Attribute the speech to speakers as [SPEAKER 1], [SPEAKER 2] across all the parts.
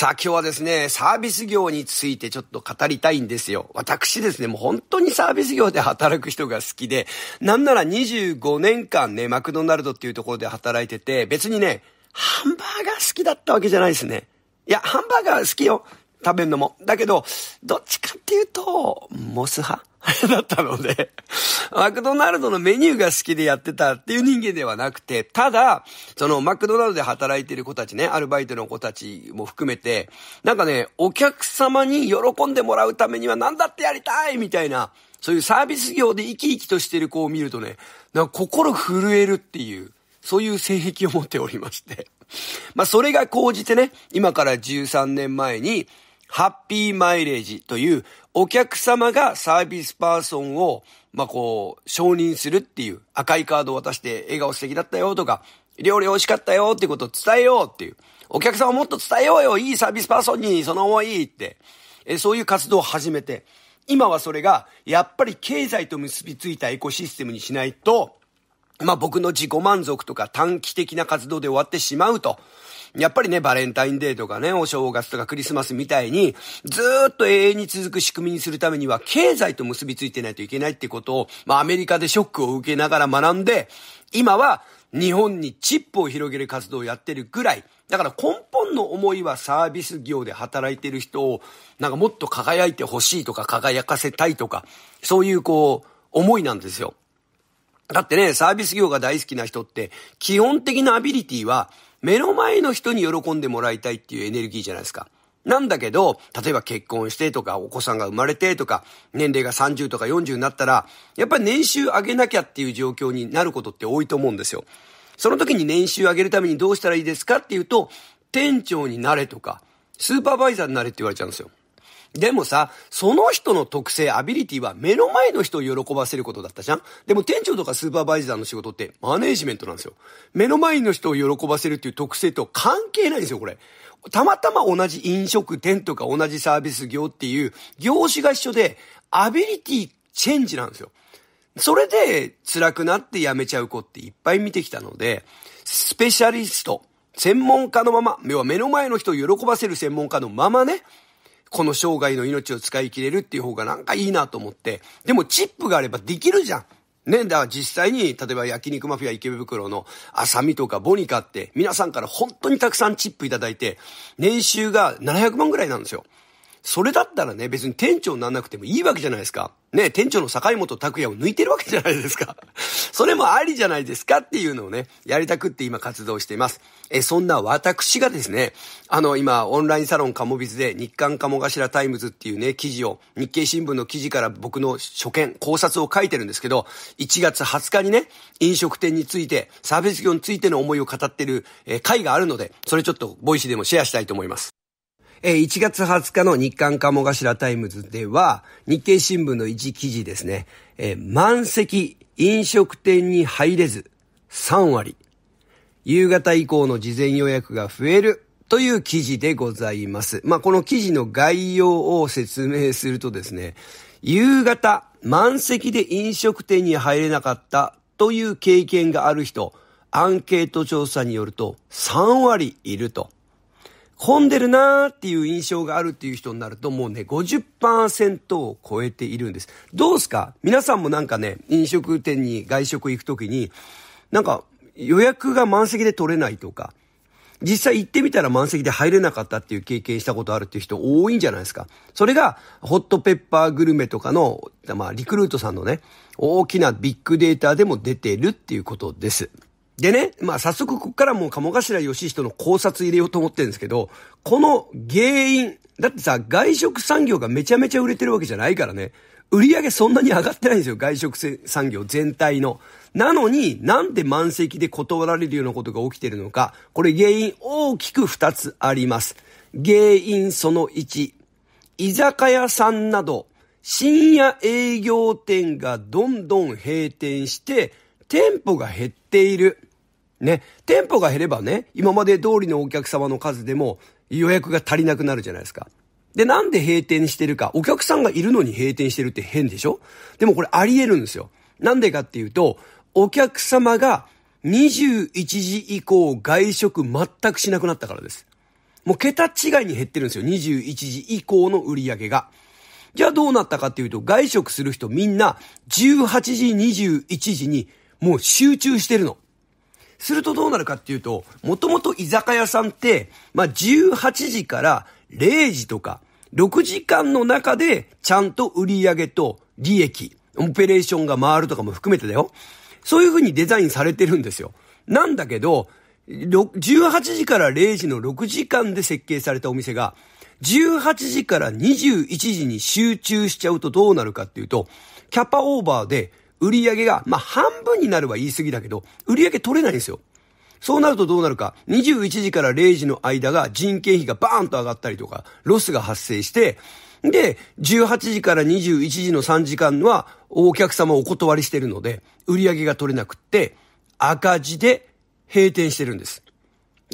[SPEAKER 1] さあ今日はですね、サービス業についてちょっと語りたいんですよ。私ですね、もう本当にサービス業で働く人が好きで、なんなら25年間ね、マクドナルドっていうところで働いてて、別にね、ハンバーガー好きだったわけじゃないですね。いや、ハンバーガー好きよ。食べるのも。だけど、どっちかっていうと、モス派あ れだったので、マクドナルドのメニューが好きでやってたっていう人間ではなくて、ただ、そのマクドナルドで働いてる子たちね、アルバイトの子たちも含めて、なんかね、お客様に喜んでもらうためには何だってやりたいみたいな、そういうサービス業で生き生きとしてる子を見るとね、なんか心震えるっていう、そういう性癖を持っておりまして。まあそれが講じてね、今から13年前に、ハッピーマイレージというお客様がサービスパーソンを、まあ、こう、承認するっていう、赤いカードを渡して笑顔素敵だったよとか、料理美味しかったよってことを伝えようっていう。お客様もっと伝えようよいいサービスパーソンにその思いって。え、そういう活動を始めて、今はそれが、やっぱり経済と結びついたエコシステムにしないと、まあ、僕の自己満足とか短期的な活動で終わってしまうと。やっぱりね、バレンタインデーとかね、お正月とかクリスマスみたいに、ずっと永遠に続く仕組みにするためには、経済と結びついてないといけないってことを、まあアメリカでショックを受けながら学んで、今は日本にチップを広げる活動をやってるぐらい、だから根本の思いはサービス業で働いてる人を、なんかもっと輝いてほしいとか、輝かせたいとか、そういうこう、思いなんですよ。だってね、サービス業が大好きな人って、基本的なアビリティは、目の前の人に喜んでもらいたいっていうエネルギーじゃないですか。なんだけど、例えば結婚してとか、お子さんが生まれてとか、年齢が30とか40になったら、やっぱり年収上げなきゃっていう状況になることって多いと思うんですよ。その時に年収上げるためにどうしたらいいですかっていうと、店長になれとか、スーパーバイザーになれって言われちゃうんですよ。でもさ、その人の特性、アビリティは目の前の人を喜ばせることだったじゃんでも店長とかスーパーバイザーの仕事ってマネージメントなんですよ。目の前の人を喜ばせるっていう特性と関係ないんですよ、これ。たまたま同じ飲食店とか同じサービス業っていう業種が一緒で、アビリティチェンジなんですよ。それで辛くなって辞めちゃう子っていっぱい見てきたので、スペシャリスト、専門家のまま、要は目の前の人を喜ばせる専門家のままね、この生涯の命を使い切れるっていう方がなんかいいなと思って。でもチップがあればできるじゃん。ね、だから実際に、例えば焼肉マフィア池袋の浅見とかボニカって、皆さんから本当にたくさんチップいただいて、年収が700万ぐらいなんですよ。それだったらね、別に店長にならなくてもいいわけじゃないですか。ね、店長の坂本拓也を抜いてるわけじゃないですか。それもありじゃないですかっていうのをね、やりたくって今活動しています。え、そんな私がですね、あの、今、オンラインサロンカモビズで日刊カモ頭タイムズっていうね、記事を、日経新聞の記事から僕の初見、考察を書いてるんですけど、1月20日にね、飲食店について、サービス業についての思いを語ってる、え、会があるので、それちょっとボイスでもシェアしたいと思います。えー、1月20日の日刊鴨頭タイムズでは、日経新聞の一記事ですね、えー、満席、飲食店に入れず、3割。夕方以降の事前予約が増えるという記事でございます。まあ、この記事の概要を説明するとですね、夕方満席で飲食店に入れなかったという経験がある人、アンケート調査によると3割いると。混んでるなーっていう印象があるっていう人になるともうね50%を超えているんです。どうすか皆さんもなんかね、飲食店に外食行くときに、なんか予約が満席で取れないとか、実際行ってみたら満席で入れなかったっていう経験したことあるっていう人多いんじゃないですか。それが、ホットペッパーグルメとかの、まあ、リクルートさんのね、大きなビッグデータでも出てるっていうことです。でね、まあ早速ここからもう鴨頭義人の考察入れようと思ってるんですけど、この原因、だってさ、外食産業がめちゃめちゃ売れてるわけじゃないからね。売り上げそんなに上がってないんですよ、外食産業全体の。なのに、なんで満席で断られるようなことが起きてるのか、これ原因大きく2つあります。原因その1、居酒屋さんなど、深夜営業店がどんどん閉店して、店舗が減っている。ね、店舗が減ればね、今まで通りのお客様の数でも予約が足りなくなるじゃないですか。で、なんで閉店してるか、お客さんがいるのに閉店してるって変でしょでもこれあり得るんですよ。なんでかっていうと、お客様が21時以降外食全くしなくなったからです。もう桁違いに減ってるんですよ。21時以降の売り上げが。じゃあどうなったかっていうと、外食する人みんな18時21時にもう集中してるの。するとどうなるかっていうと、もともと居酒屋さんって、まあ、18時から0時とか、6時間の中で、ちゃんと売り上げと利益、オペレーションが回るとかも含めてだよ。そういう風にデザインされてるんですよ。なんだけど、18時から0時の6時間で設計されたお店が、18時から21時に集中しちゃうとどうなるかっていうと、キャパオーバーで売り上げが、まあ、半分になるは言い過ぎだけど、売り上げ取れないんですよ。そうなるとどうなるか、21時から0時の間が人件費がバーンと上がったりとか、ロスが発生して、で、18時から21時の3時間はお客様をお断りしてるので、売り上げが取れなくって、赤字で閉店してるんです。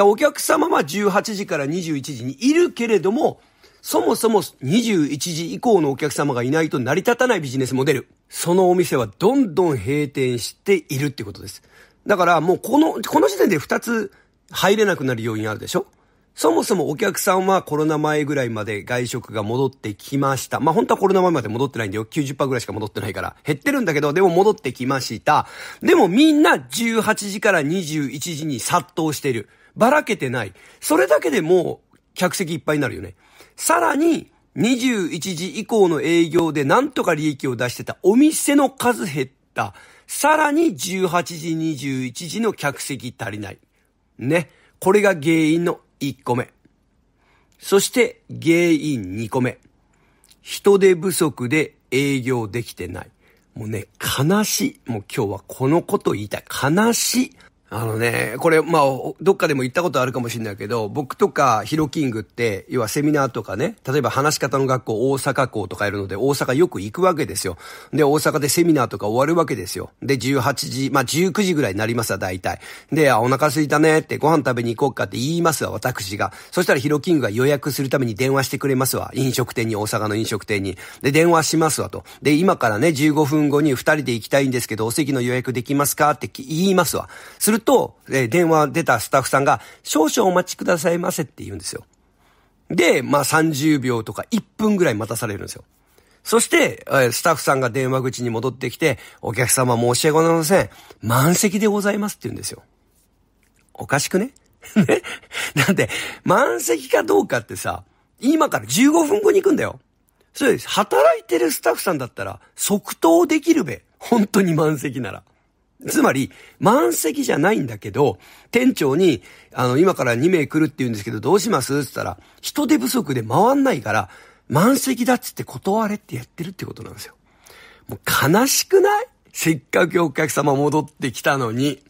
[SPEAKER 1] お客様は18時から21時にいるけれども、そもそも21時以降のお客様がいないと成り立たないビジネスモデル。そのお店はどんどん閉店しているってことです。だからもうこの、この時点で2つ入れなくなる要因あるでしょそもそもお客さんはコロナ前ぐらいまで外食が戻ってきました。まあ、本当はコロナ前まで戻ってないんだよ。90%ぐらいしか戻ってないから。減ってるんだけど、でも戻ってきました。でもみんな18時から21時に殺到している。ばらけてない。それだけでもう客席いっぱいになるよね。さらに、21時以降の営業で何とか利益を出してたお店の数減った。さらに18時、21時の客席足りない。ね。これが原因の1個目。そして原因2個目。人手不足で営業できてない。もうね、悲しい。もう今日はこのこと言いたい。悲しい。あのね、これ、まあ、どっかでも行ったことあるかもしれないけど、僕とかヒロキングって、要はセミナーとかね、例えば話し方の学校大阪校とかやるので、大阪よく行くわけですよ。で、大阪でセミナーとか終わるわけですよ。で、18時、まあ、19時ぐらいになりますわ、大体。で、あ、お腹すいたねって、ご飯食べに行こうかって言いますわ、私が。そしたらヒロキングが予約するために電話してくれますわ。飲食店に、大阪の飲食店に。で、電話しますわと。で、今からね、15分後に2人で行きたいんですけど、お席の予約できますかって言いますわ。すると、えー、電話出たスタッフさんが、少々お待ちくださいませって言うんですよ。で、まあ、30秒とか1分ぐらい待たされるんですよ。そして、えー、スタッフさんが電話口に戻ってきて、お客様申し訳ございません。満席でございますって言うんですよ。おかしくね ねなんで、満席かどうかってさ、今から15分後に行くんだよ。そうです。働いてるスタッフさんだったら、即答できるべ。本当に満席なら。つまり、満席じゃないんだけど、店長に、あの、今から2名来るって言うんですけど、どうしますって言ったら、人手不足で回んないから、満席だっつって断れってやってるってことなんですよ。もう悲しくないせっかくお客様戻ってきたのに。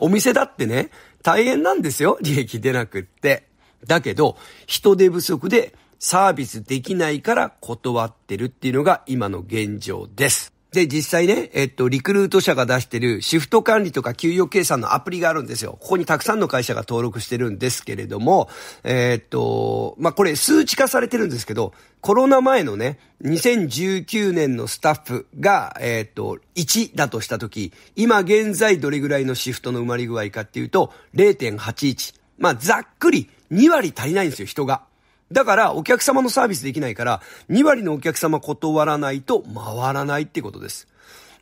[SPEAKER 1] お店だってね、大変なんですよ。利益出なくって。だけど、人手不足でサービスできないから断ってるっていうのが今の現状です。で、実際ね、えっと、リクルート社が出してるシフト管理とか給与計算のアプリがあるんですよ。ここにたくさんの会社が登録してるんですけれども、えー、っと、まあ、これ数値化されてるんですけど、コロナ前のね、2019年のスタッフが、えー、っと、1だとしたとき、今現在どれぐらいのシフトの埋まり具合かっていうと、0.81。まあ、ざっくり2割足りないんですよ、人が。だから、お客様のサービスできないから、2割のお客様断らないと回らないってことです。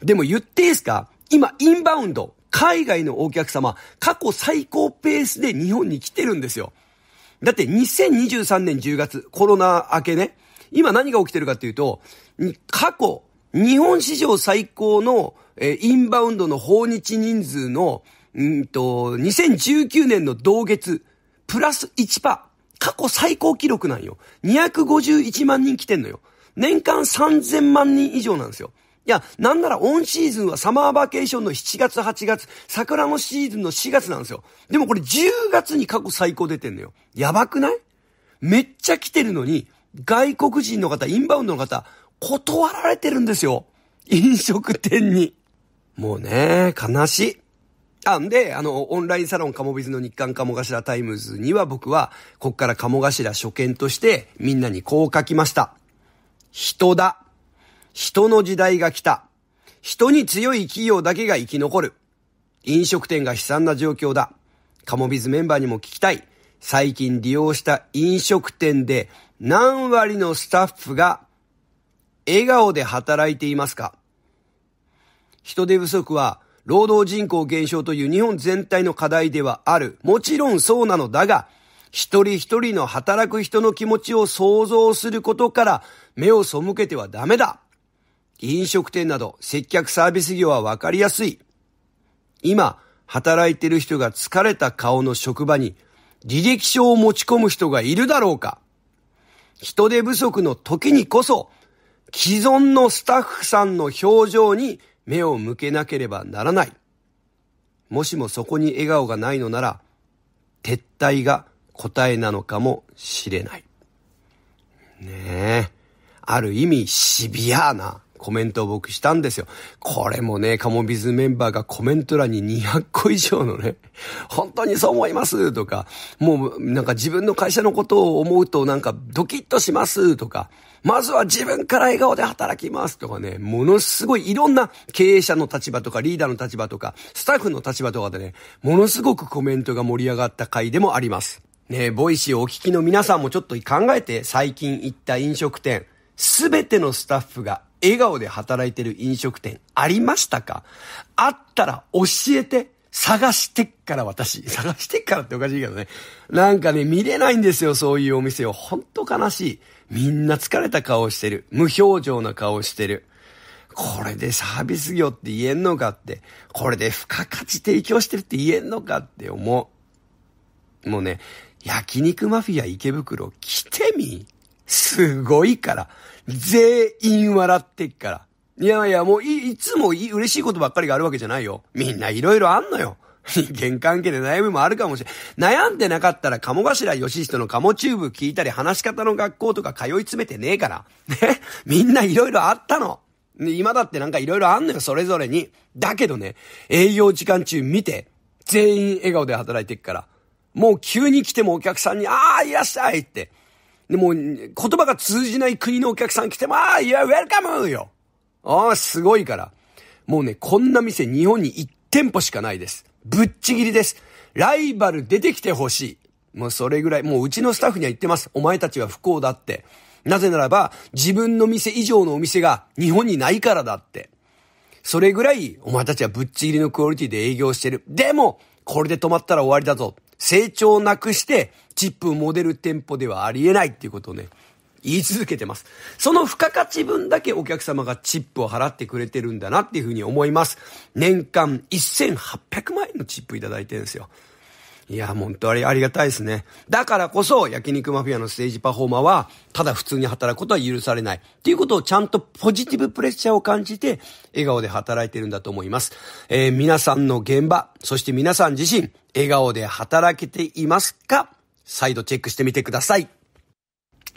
[SPEAKER 1] でも言っていいですか今、インバウンド、海外のお客様、過去最高ペースで日本に来てるんですよ。だって2023年10月、コロナ明けね、今何が起きてるかっていうと、過去、日本史上最高の、えー、インバウンドの訪日人数の、うんと、2019年の同月、プラス1%。過去最高記録なんよ。251万人来てんのよ。年間3000万人以上なんですよ。いや、なんならオンシーズンはサマーバケーションの7月8月、桜のシーズンの4月なんですよ。でもこれ10月に過去最高出てんのよ。やばくないめっちゃ来てるのに、外国人の方、インバウンドの方、断られてるんですよ。飲食店に。もうね、悲しい。あ、んで、あの、オンラインサロンカモビズの日刊鴨頭タイムズには僕は、こっから鴨頭初見としてみんなにこう書きました。人だ。人の時代が来た。人に強い企業だけが生き残る。飲食店が悲惨な状況だ。カモビズメンバーにも聞きたい。最近利用した飲食店で何割のスタッフが笑顔で働いていますか人手不足は労働人口減少という日本全体の課題ではある。もちろんそうなのだが、一人一人の働く人の気持ちを想像することから目を背けてはダメだ。飲食店など接客サービス業はわかりやすい。今、働いてる人が疲れた顔の職場に履歴書を持ち込む人がいるだろうか。人手不足の時にこそ、既存のスタッフさんの表情に目を向けなければならない。もしもそこに笑顔がないのなら、撤退が答えなのかもしれない。ねえ。ある意味シビアなコメントを僕したんですよ。これもね、カモビズメンバーがコメント欄に200個以上のね、本当にそう思いますとか、もうなんか自分の会社のことを思うとなんかドキッとしますとか、まずは自分から笑顔で働きますとかね、ものすごいいろんな経営者の立場とかリーダーの立場とか、スタッフの立場とかでね、ものすごくコメントが盛り上がった回でもあります。ねボイシーをお聞きの皆さんもちょっと考えて最近行った飲食店、すべてのスタッフが笑顔で働いてる飲食店ありましたかあったら教えて、探してっから私。探してっからっておかしいけどね。なんかね、見れないんですよ、そういうお店を。ほんと悲しい。みんな疲れた顔してる。無表情な顔してる。これでサービス業って言えんのかって。これで付加価値提供してるって言えんのかって思う。もうね、焼肉マフィア池袋来てみすごいから。全員笑ってっから。いやいや、もうい、いつもい嬉しいことばっかりがあるわけじゃないよ。みんないろいろあんのよ。人 間関係で悩みもあるかもしれん。悩んでなかったら、鴨頭義人の鴨チューブ聞いたり、話し方の学校とか通い詰めてねえから。ねみんないろいろあったの。今だってなんかいろいろあんのよ、それぞれに。だけどね、営業時間中見て、全員笑顔で働いてっから。もう急に来てもお客さんに、ああ、いらっしゃいって。で、も言葉が通じない国のお客さん来ても、ああ、いや、ウェルカムよ。ああ、すごいから。もうね、こんな店日本に1店舗しかないです。ぶっちぎりです。ライバル出てきてほしい。もうそれぐらい、もううちのスタッフには言ってます。お前たちは不幸だって。なぜならば、自分の店以上のお店が日本にないからだって。それぐらい、お前たちはぶっちぎりのクオリティで営業してる。でも、これで止まったら終わりだぞ。成長をなくして、チップをモデル店舗ではありえないっていうことをね、言い続けてます。その付加価値分だけお客様がチップを払ってくれてるんだなっていうふうに思います。年間1800万円のチップいただいてるんですよ。いや、本当ありありがたいですね。だからこそ、焼肉マフィアのステージパフォーマーは、ただ普通に働くことは許されない。っていうことをちゃんとポジティブプレッシャーを感じて、笑顔で働いてるんだと思います。えー、皆さんの現場、そして皆さん自身、笑顔で働けていますか再度チェックしてみてください。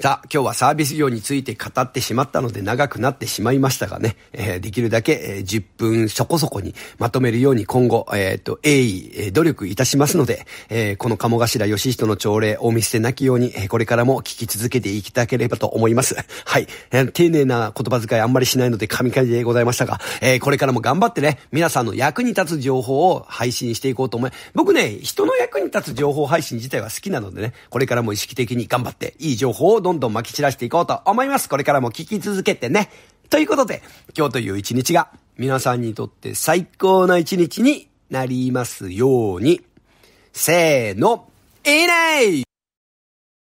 [SPEAKER 1] さあ、今日はサービス業について語ってしまったので長くなってしまいましたがね、えー、できるだけ、えー、10分そこそこにまとめるように今後、えっ、ー、と、鋭意、えー、努力いたしますので、えー、この鴨頭義人の朝礼、を見捨てなきように、えー、これからも聞き続けていきたければと思います。はい、えー。丁寧な言葉遣いあんまりしないので神々でございましたが、えー、これからも頑張ってね、皆さんの役に立つ情報を配信していこうと思い、僕ね、人の役に立つ情報配信自体は好きなのでね、これからも意識的に頑張って、いい情報をどどんどん撒き散らしていこうと思います。これからも聞き続けてね。ということで、今日という一日が皆さんにとって最高な一日になりますように。せーの、いいね